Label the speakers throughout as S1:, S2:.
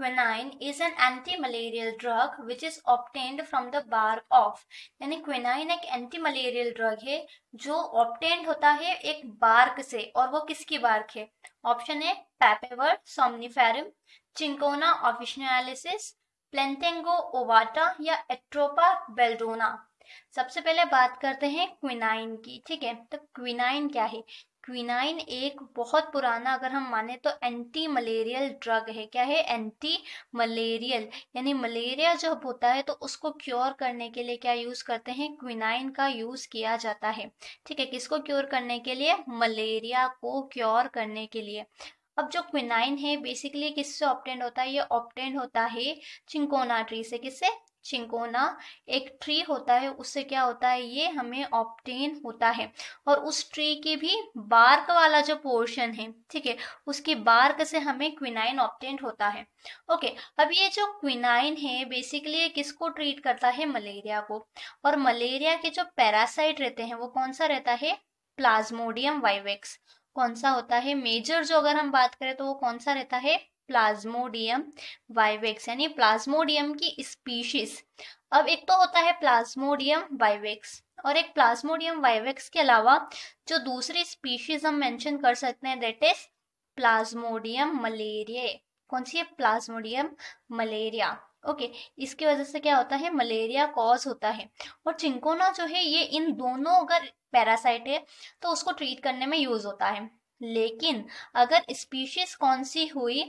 S1: Quinine is an anti-malarial drug which is obtained from the bark of यानी quinine एक anti-malarial drug है जो obtained होता है एक bark से और वो किसकी bark है option है papaver somniferum चिंकोना officinalis plantengo ovata या atropa बेल्डोना सबसे पहले बात करते हैं क्विनाइन की ठीक है तो क्विनाइन क्या है क्विनाइन एक बहुत पुराना अगर हम माने तो एंटी मलेरियल ड्रग है क्या है एंटी मलेरियल यानी मलेरिया जब होता है तो उसको क्योर करने के लिए क्या यूज़ करते हैं क्विनाइन का यूज़ किया जाता है ठीक है किसको क्योर करने के लिए मलेरिया को क्योर करने के लिए अब जो क्विनाइन है बेसिकली किससे ऑप्टेंड होता है ये ऑप्टेंड होता है चिंकोना ट्री से किससे चिंकोना एक ट्री होता है उससे क्या होता है ये हमें ऑप्टेन होता है और उस ट्री के भी बार्क वाला जो पोर्शन है ठीक है उसके बार्क से हमें क्विनाइन ऑप्टेन होता है ओके अब ये जो क्विनाइन है बेसिकली ये किसको ट्रीट करता है मलेरिया को और मलेरिया के जो पैरासाइट रहते हैं वो कौन सा रहता है प्लाज्मोडियम वाइवेक्स कौन सा होता है मेजर जो अगर हम बात करें तो वो कौन सा रहता है प्लाज्मोडियम वाइवेक्स यानी प्लाज्मोडियम की स्पीशीज अब एक तो होता है प्लाज्मोडियम वाइवेक्स और एक प्लाज्मोडियम वाइवेक्स के अलावा जो दूसरी स्पीशीज हम मेंशन कर सकते हैं दैट इज प्लाज्मोडियम मलेरिया कौन सी है प्लाज्मोडियम मलेरिया ओके okay, इसकी वजह से क्या होता है मलेरिया कॉज होता है और चिंकोना जो है ये इन दोनों अगर पैरासाइट है तो उसको ट्रीट करने में यूज होता है लेकिन अगर स्पीशीज कौन सी हुई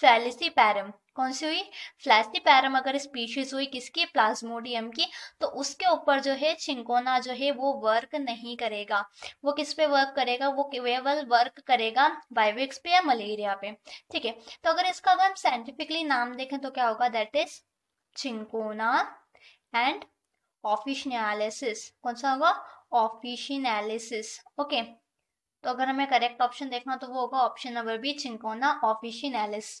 S1: फैलिसी पैरम कौन सी हुई पैरम अगर स्पीशीज हुई किसकी प्लाज्मोडियम की तो उसके ऊपर जो है चिंकोना जो है वो वर्क नहीं करेगा वो किस पे वर्क करेगा वो केवल वर्क करेगा बाइविक्स पे या मलेरिया पे ठीक है तो अगर इसका अगर हम साइंटिफिकली नाम देखें तो क्या होगा that is cinchona and officinalis कौन सा होगा ऑफिशनैलिसिस ओके तो अगर हमें करेक्ट ऑप्शन देखना तो वो होगा ऑप्शन नंबर बी चिंकोना ऑफिशनैलिस